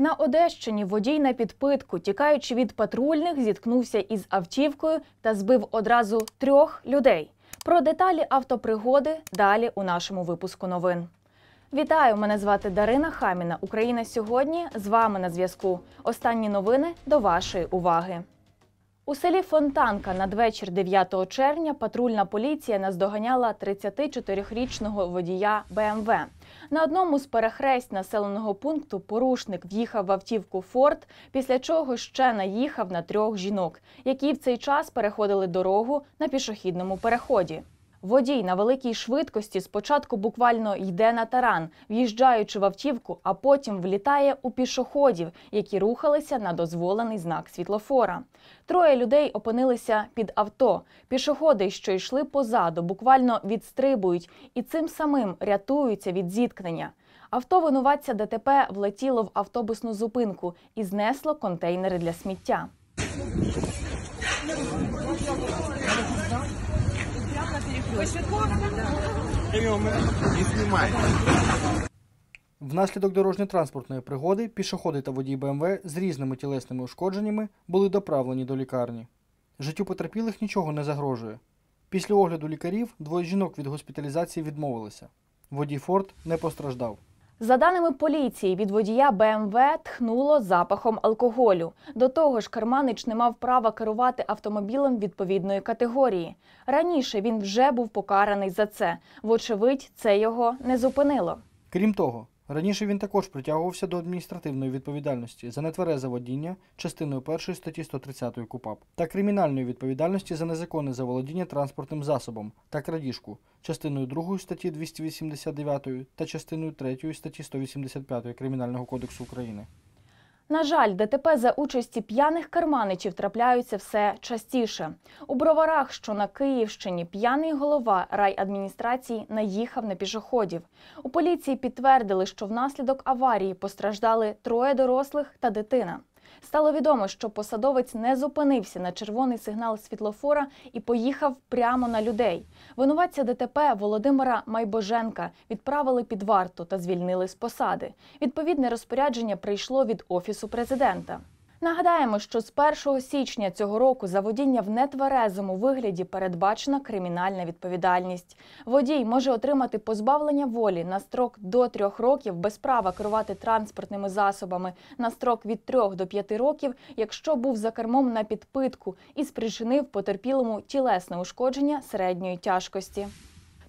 На Одещині водій на підпитку, тікаючи від патрульних, зіткнувся із автівкою та збив одразу трьох людей. Про деталі автопригоди далі у нашому випуску новин. Вітаю! Мене звати Дарина Хаміна. Україна сьогодні з вами на зв'язку. Останні новини до вашої уваги. У селі Фонтанка надвечір 9 червня патрульна поліція наздоганяла 34-річного водія БМВ. На одному з перехресть населеного пункту порушник в'їхав в автівку Форд, після чого ще наїхав на трьох жінок, які в цей час переходили дорогу на пішохідному переході. Водій на великій швидкості спочатку буквально йде на таран, в'їжджаючи в автівку, а потім влітає у пішоходів, які рухалися на дозволений знак світлофора. Троє людей опинилися під авто. Пішоходи, що йшли позаду, буквально відстрибують і цим самим рятуються від зіткнення. Авто винуватця ДТП влетіло в автобусну зупинку і знесло контейнери для сміття. Внаслідок дорожньо-транспортної пригоди пішоходи та водій БМВ з різними тілесними ушкодженнями були доправлені до лікарні. Життю потерпілих нічого не загрожує. Після огляду лікарів двоє жінок від госпіталізації відмовилися. Водій Форд не постраждав. За даними поліції, від водія БМВ тхнуло запахом алкоголю. До того ж, Керманич не мав права керувати автомобілем відповідної категорії. Раніше він вже був покараний за це. Вочевидь, це його не зупинило. Крім того, Раніше він також притягувався до адміністративної відповідальності за нетверезе водіння частиною 1 статті 130 КУПАП та кримінальної відповідальності за незаконне заволодіння транспортним засобом та крадіжку частиною 2 статті 289 та частиною 3 статті 185 Кримінального кодексу України. На жаль, ДТП за участі п'яних карманичів трапляються все частіше. У броварах, що на Київщині, п'яний голова райадміністрації наїхав на пішоходів. У поліції підтвердили, що внаслідок аварії постраждали троє дорослих та дитина. Стало відомо, що посадовець не зупинився на червоний сигнал світлофора і поїхав прямо на людей. Винуватця ДТП Володимира Майбоженка відправили під варту та звільнили з посади. Відповідне розпорядження прийшло від офісу президента. Нагадаємо, що з 1 січня цього року за водіння в нетверезому вигляді передбачена кримінальна відповідальність. Водій може отримати позбавлення волі на строк до трьох років без права керувати транспортними засобами, на строк від трьох до п'яти років, якщо був за кермом на підпитку і спричинив потерпілому тілесне ушкодження середньої тяжкості.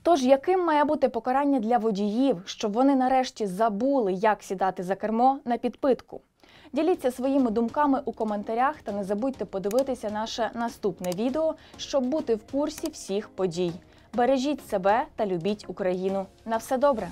Тож, яким має бути покарання для водіїв, щоб вони нарешті забули, як сідати за кермо на підпитку? Діліться своїми думками у коментарях та не забудьте подивитися наше наступне відео, щоб бути в курсі всіх подій. Бережіть себе та любіть Україну. На все добре!